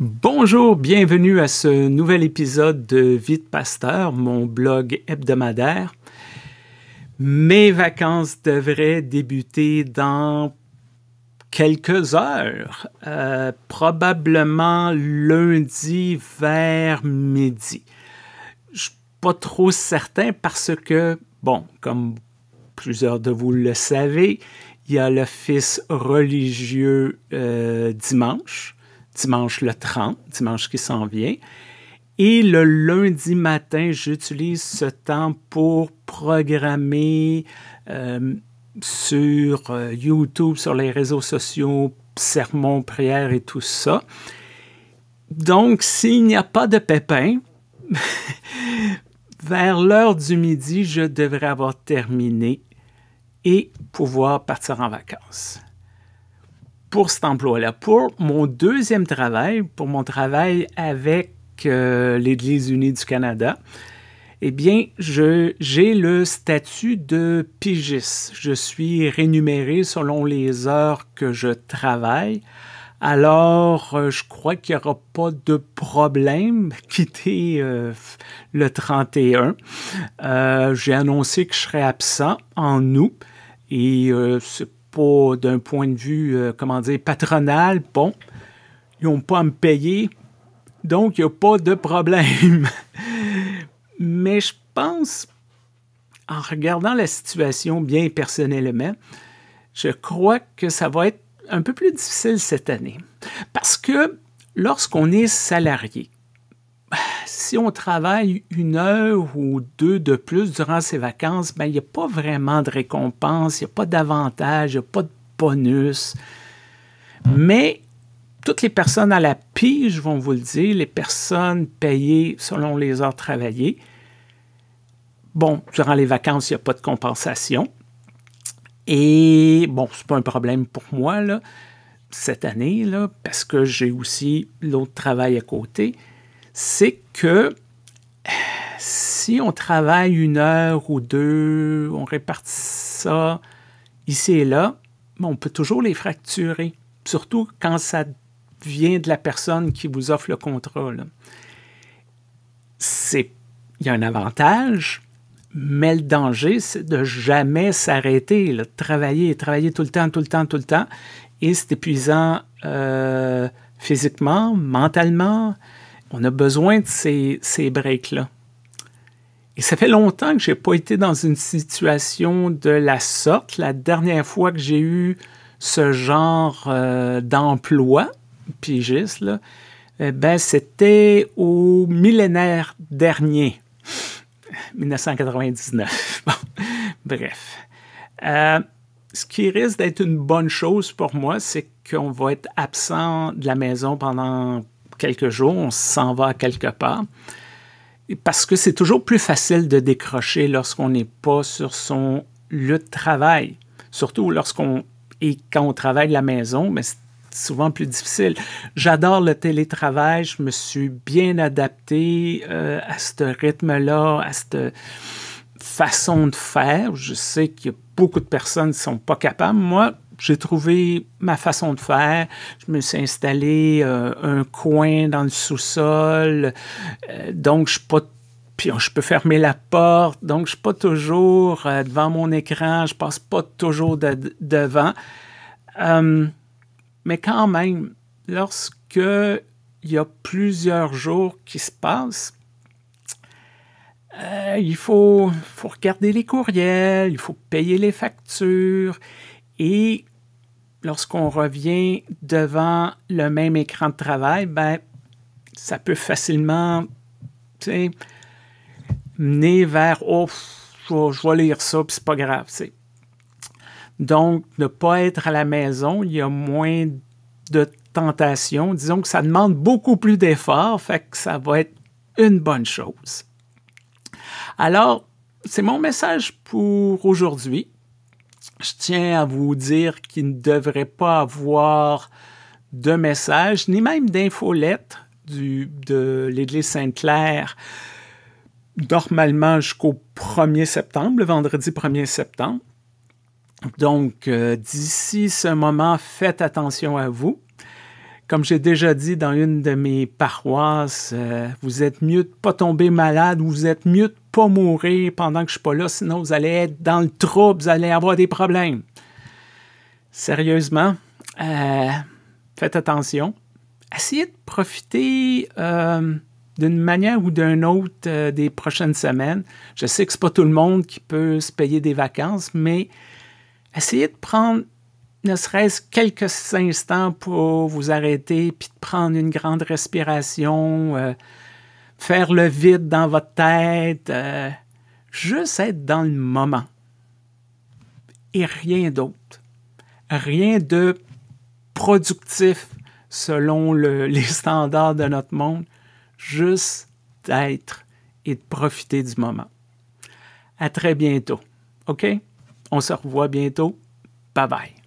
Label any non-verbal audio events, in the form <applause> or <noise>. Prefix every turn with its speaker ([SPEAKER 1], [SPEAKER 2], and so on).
[SPEAKER 1] Bonjour, bienvenue à ce nouvel épisode de Vite Pasteur, mon blog hebdomadaire. Mes vacances devraient débuter dans quelques heures, euh, probablement lundi vers midi. Je suis pas trop certain parce que, bon, comme plusieurs de vous le savez, il y a l'office religieux euh, dimanche dimanche le 30, dimanche qui s'en vient. Et le lundi matin, j'utilise ce temps pour programmer euh, sur euh, YouTube, sur les réseaux sociaux, sermons, prières et tout ça. Donc, s'il n'y a pas de pépin <laughs> vers l'heure du midi, je devrais avoir terminé et pouvoir partir en vacances pour cet emploi-là. Pour mon deuxième travail, pour mon travail avec euh, l'Église unie du Canada, eh bien, j'ai le statut de pigiste. Je suis rémunéré selon les heures que je travaille. Alors, euh, je crois qu'il n'y aura pas de problème quitter euh, le 31. J'ai annoncé que je serai absent en août et c'est d'un point de vue, euh, comment dire, patronal. Bon, ils n'ont pas à me payer, donc il n'y a pas de problème. <laughs> Mais je pense, en regardant la situation bien personnellement, je crois que ça va être un peu plus difficile cette année. Parce que lorsqu'on est salarié, si on travaille une heure ou deux de plus durant ses vacances, ben, il n'y a pas vraiment de récompense, il n'y a pas d'avantage, il n'y a pas de bonus. Mais toutes les personnes à la pige vont vous le dire, les personnes payées selon les heures travaillées. Bon, durant les vacances, il n'y a pas de compensation. Et bon, ce n'est pas un problème pour moi cette année, là, parce que j'ai aussi l'autre travail à côté c'est que euh, si on travaille une heure ou deux, on répartit ça ici et là, on peut toujours les fracturer, surtout quand ça vient de la personne qui vous offre le contrôle C'est, il y a un avantage, mais le danger, c'est de jamais s'arrêter, de travailler, travailler tout le temps, tout le temps, tout le temps, et c'est épuisant euh, physiquement, mentalement, on a besoin de ces, ces breaks-là. Et ça fait longtemps que je n'ai pas été dans une situation de la sorte. La dernière fois que j'ai eu ce genre euh, d'emploi, pigiste, là, eh ben, c'était au millénaire dernier, 1999. <laughs> <laughs> bref. Euh, ce qui risque d'être une bonne chose pour moi, c'est qu'on va être absent de la maison pendant quelques jours, on s'en va quelque part. Parce que c'est toujours plus facile de décrocher lorsqu'on n'est pas sur son lieu de travail. Surtout lorsqu'on et quand on travaille de la maison, mais c'est souvent plus difficile. J'adore le télétravail, je me suis bien adapté euh, à ce rythme-là, à cette façon de faire. Je sais qu'il y a beaucoup de personnes qui ne sont pas capables. Moi, j'ai trouvé ma façon de faire. Je me suis installé euh, un coin dans le sous-sol. Euh, donc, je suis pas puis oh, je peux fermer la porte, donc je suis pas toujours euh, devant mon écran, je passe pas toujours devant. Hum, mais quand même, lorsque il y a plusieurs jours qui se passent, il faut, faut regarder les courriels, il faut payer les factures, et lorsqu'on revient devant le même écran de travail, ben, ça peut facilement mener vers Oh, je vais lire ça, puis c'est pas grave. sais. » Donc, ne pas être à la maison, il y a moins de tentations. Disons que ça demande beaucoup plus d'efforts, fait que ça va être une bonne chose. Alors, c'est mon message pour aujourd'hui je tiens à vous dire qu'il ne devrait pas avoir de messages, ni même d'infolettes du, de l'Église Sainte-Claire, normalement jusqu'au 1er septembre, le vendredi 1er septembre. Donc, euh, d'ici ce moment, faites attention à vous. Comme j'ai déjà dit dans une de mes paroisses, euh, vous êtes mieux de pas tomber malade ou vous êtes mieux de pas mourir pendant que je suis pas là, sinon vous allez être dans le trouble, vous allez avoir des problèmes. Sérieusement, euh, faites attention. Essayez de profiter euh, d'une manière ou d'une autre des prochaines semaines. Je sais que c'est pas tout le monde qui peut se payer des vacances, mais essayez de prendre ne serait-ce quelques instants pour vous arrêter, puis de prendre une grande respiration, euh, faire le vide dans votre tête, euh, juste être dans le moment. Et rien d'autre. Rien de productif selon <laughs> les standards de notre monde, juste d'être et de profiter du moment. À très bientôt. OK? On se revoit bientôt. Bye bye.